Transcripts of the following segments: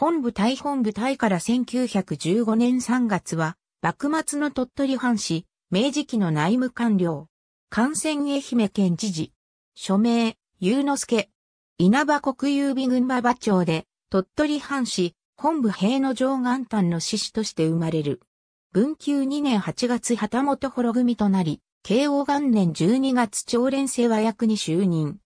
本部対本部対から1915年3月は、幕末の鳥取藩士、明治期の内務官僚、感染愛媛県知事、署名、祐之助、稲葉国有備軍馬場町で、鳥取藩士、本部兵の上岸端の志士として生まれる。文久2年8月旗本幌組となり、慶応元年12月朝連世和役に就任。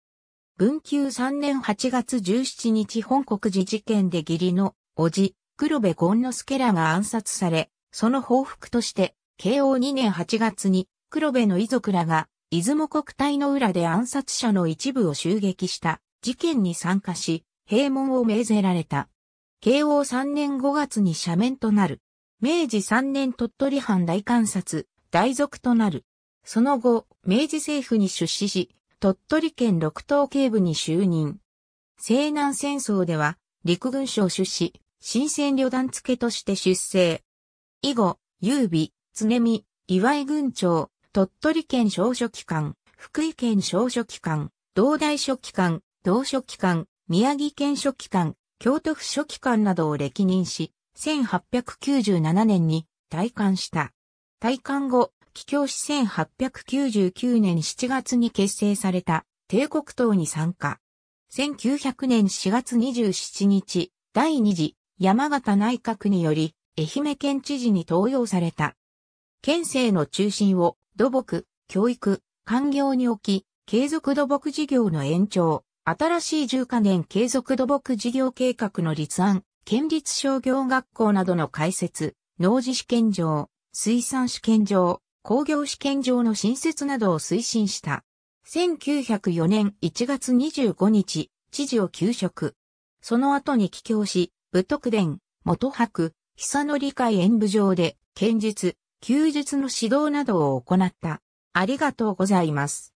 文久3年8月17日本国寺事件で義理の、叔父、黒部権之助らが暗殺され、その報復として、慶応2年8月に、黒部の遺族らが、出雲国体の裏で暗殺者の一部を襲撃した事件に参加し、閉門を命ぜられた。慶応3年5月に斜面となる。明治3年鳥取藩大観察、大族となる。その後、明治政府に出資し、鳥取県六島警部に就任。西南戦争では、陸軍省出資、新戦旅団付として出征。以後、優美、常見、岩井軍長、鳥取県小書記官、福井県小書記官、道大書記官、同書記官、宮城県書記官、京都府書記官などを歴任し、1897年に退官した。退官後、帰郷市1899年7月に結成された帝国党に参加。1900年4月27日、第2次山形内閣により愛媛県知事に登用された。県政の中心を土木、教育、官業に置き、継続土木事業の延長、新しい10カ年継続土木事業計画の立案、県立商業学校などの開設、農事試験場、水産試験場、工業試験場の新設などを推進した。1904年1月25日、知事を休職。その後に帰郷し、武徳殿、元博、久野理会演舞場で、剣術、休日の指導などを行った。ありがとうございます。